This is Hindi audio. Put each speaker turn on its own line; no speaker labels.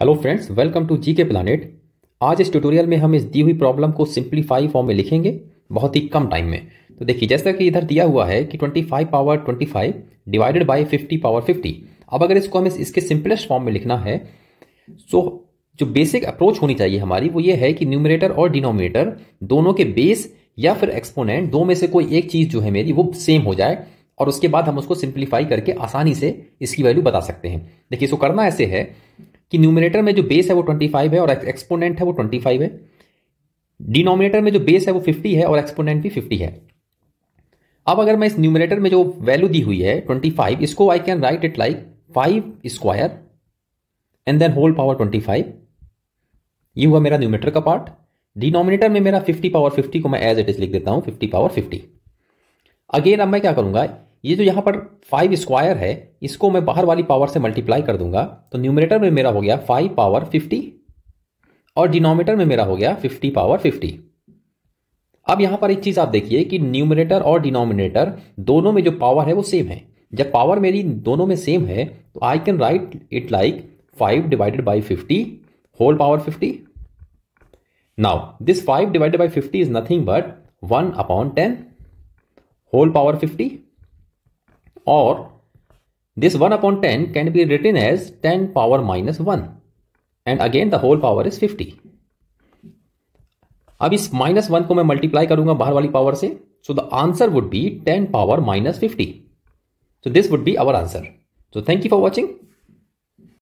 hello friends welcome to G K आज इस ट्यूटोरियल में हम इस दी हुई प्रॉब्लम को सिंपलीफाई फॉर्म में लिखेंगे बहुत ही कम टाइम में तो देखिए जैसा कि इधर दिया हुआ है कि 25 पावर 25 डिवाइडेड बाय 50 पावर 50 अब अगर इसको हमें इसके सिंपलेस्ट फॉर्म में लिखना है सो जो बेसिक अप्रोच होनी चाहिए हमारी वो ये है कि न्यूमिनेटर और डिनोमिनेटर दोनों के बेस या फिर एक्सपोनेंट दो में से कोई एक चीज़ जो है मेरी वो सेम हो जाए और उसके बाद हम उसको सिंप्लीफाई करके आसानी से इसकी वैल्यू बता सकते हैं देखिए इसको करना ऐसे है कि न्यूमिनेटर में जो बेस है वो ट्वेंटी फाइव है और एक्सपोनेंट है वो ट्वेंटी फाइव है डिनोमिनेटर में जो बेस है वो फिफ्टी है और एक्सपोनेंट भी फिफ्टी है अब अगर मैं इस न्यूमिनेटर में जो वैल्यू दी हुई है ट्वेंटी फाइव इसको I can write it like five square and then whole power twenty five ये हुआ मेरा न्यूमिनेटर का पार्ट डिनोमिनेटर में मेरा फिफ्टी पावर फिफ्टी को मैं एज इट इज लिख देता हूँ फिफ्टी पावर फिफ्टी अगेन अब मैं क्या करूंगा ये जो यहाँ पर फाइव स्क्वायर है इसको मैं बाहर वाली पावर से मल्टीप्लाई कर दूंगा तो न्यूमिनेटर में मेरा हो गया फाइव पावर फिफ्टी और डिनोमिनेटर में मेरा हो गया फिफ्टी पावर फिफ्टी अब यहाँ पर एक चीज़ आप देखिए कि न्यूमिनेटर और डिनोमिनेटर दोनों में जो पावर है वो सेम है जब पावर मेरी दोनों में सेम है तो I can write it like five divided by fifty whole power fifty now this five divided by fifty is nothing but one upon ten whole power fifty or this 1 upon 10 can be written as 10 power minus 1 and again the whole power is 50 अब इस माइनस वन को मैं मल्टीप्लाई करूंगा बाहर वाली पावर से so the answer would be ten power minus fifty so this would be our answer so thank you for watching